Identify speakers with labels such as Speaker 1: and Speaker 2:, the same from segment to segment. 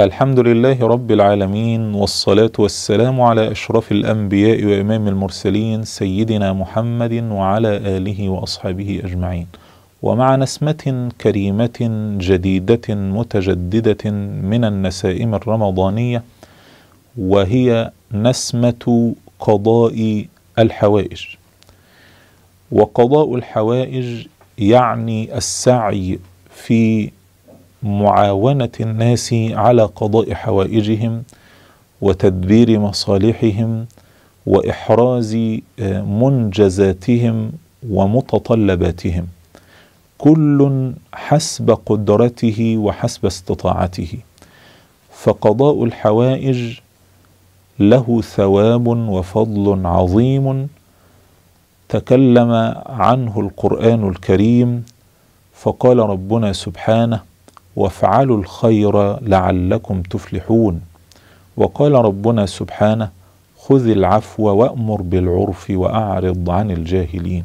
Speaker 1: الحمد لله رب العالمين والصلاة والسلام على أشرف الأنبياء وإمام المرسلين سيدنا محمد وعلى آله وأصحابه أجمعين ومع نسمة كريمة جديدة متجددة من النسائم الرمضانية وهي نسمة قضاء الحوائج وقضاء الحوائج يعني السعي في معاونه الناس على قضاء حوائجهم وتدبير مصالحهم واحراز آه، منجزاتهم ومتطلباتهم كل حسب قدرته وحسب استطاعته فقضاء الحوائج له ثواب وفضل عظيم تكلم عنه القران الكريم فقال ربنا سبحانه وافعلوا الخير لعلكم تفلحون وقال ربنا سبحانه خذ العفو وامر بالعرف واعرض عن الجاهلين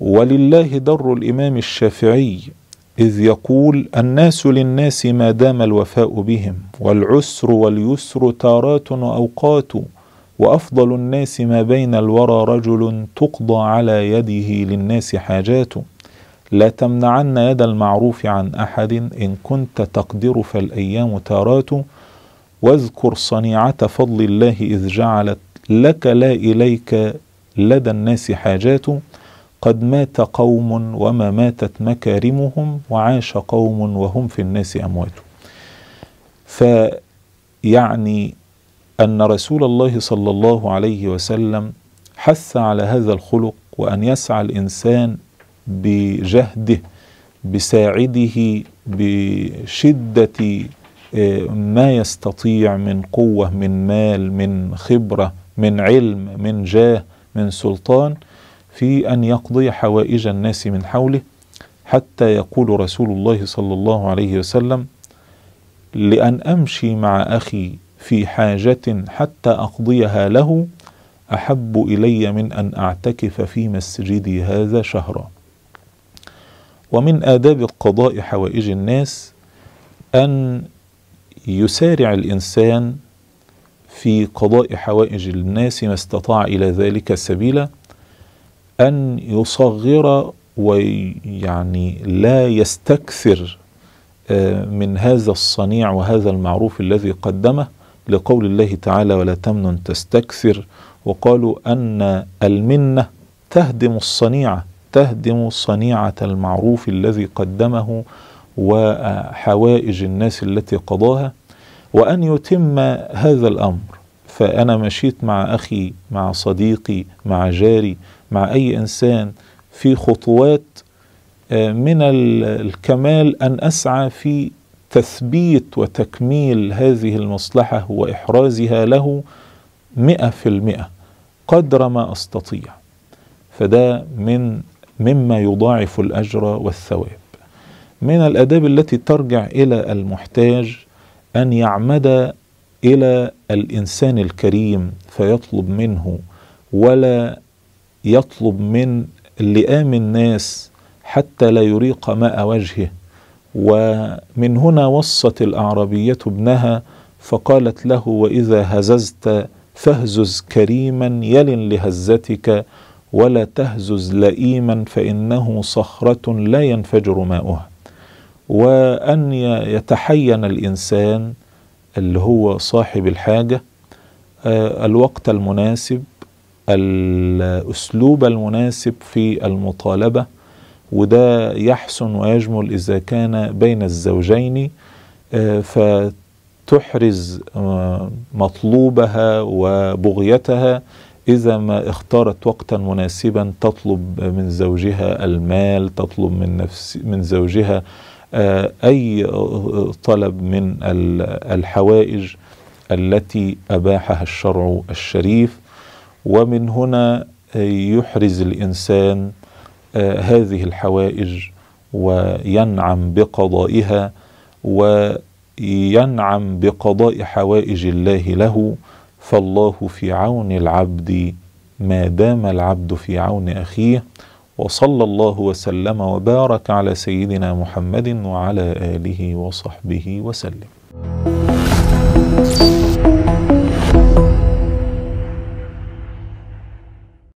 Speaker 1: ولله در الامام الشافعي اذ يقول الناس للناس ما دام الوفاء بهم والعسر واليسر تارات واوقات وافضل الناس ما بين الورى رجل تقضى على يده للناس حاجاته لا تمنعن يد المعروف عن أحد إن كنت تقدر فالأيام تارات واذكر صنيعة فضل الله إذ جعلت لك لا إليك لدى الناس حاجات قد مات قوم وما ماتت مكارمهم وعاش قوم وهم في الناس أموات فيعني أن رسول الله صلى الله عليه وسلم حث على هذا الخلق وأن يسعى الإنسان بجهده بساعده بشده آه، ما يستطيع من قوه من مال من خبره من علم من جاه من سلطان في ان يقضي حوائج الناس من حوله حتى يقول رسول الله صلى الله عليه وسلم لان امشي مع اخي في حاجه حتى اقضيها له احب الي من ان اعتكف في مسجدي هذا شهرا ومن آداب القضاء حوائج الناس أن يسارع الإنسان في قضاء حوائج الناس ما استطاع إلى ذلك سبيلا أن يصغر ويعني لا يستكثر آه، من هذا الصنيع وهذا المعروف الذي قدمه لقول الله تعالى ولا تمنن تستكثر وقالوا أن المنة تهدم الصنيعة يستهدم صنيعه المعروف الذي قدمه وحوائج الناس التي قضاها وان يتم هذا الامر فانا مشيت مع اخي مع صديقي مع جاري مع اي انسان في خطوات آه، من الكمال ان اسعى في تثبيت وتكميل هذه المصلحة وإحرازها له مئة في المئة قدر ما أستطيع فده من مما يضاعف الاجر والثواب من الاداب التي ترجع الى المحتاج ان يعمد الى الانسان الكريم فيطلب منه ولا يطلب من لئام الناس حتى لا يريق ماء وجهه ومن هنا وصت الاعرابيه ابنها فقالت له واذا هززت فاهزز كريما يلن لهزتك ولا تهزز لئيما فإنه صخرة لا ينفجر ماؤها وأن يتحين الإنسان اللي هو صاحب الحاجة آه، الوقت المناسب الأسلوب المناسب في المطالبة وده يحسن ويجمل إذا كان بين الزوجين آه، فتحرز آه، مطلوبها وبغيتها إذا ما اختارت وقتا مناسبا تطلب من زوجها المال تطلب من نفس من زوجها آه، أي طلب من الحوائج التي أباحها الشرع الشريف ومن هنا آه، يحرز الإنسان آه، هذه الحوائج وينعم بقضائها وينعم بقضاء حوائج الله له فالله في عون العبد ما دام العبد في عون اخيه وصلى الله وسلم وبارك على سيدنا محمد وعلى اله وصحبه وسلم